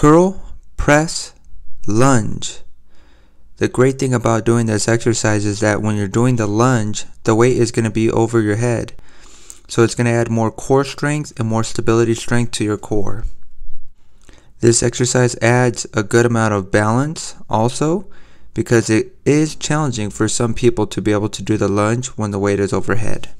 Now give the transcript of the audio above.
curl, press, lunge. The great thing about doing this exercise is that when you're doing the lunge, the weight is going to be over your head. So it's going to add more core strength and more stability strength to your core. This exercise adds a good amount of balance also because it is challenging for some people to be able to do the lunge when the weight is overhead.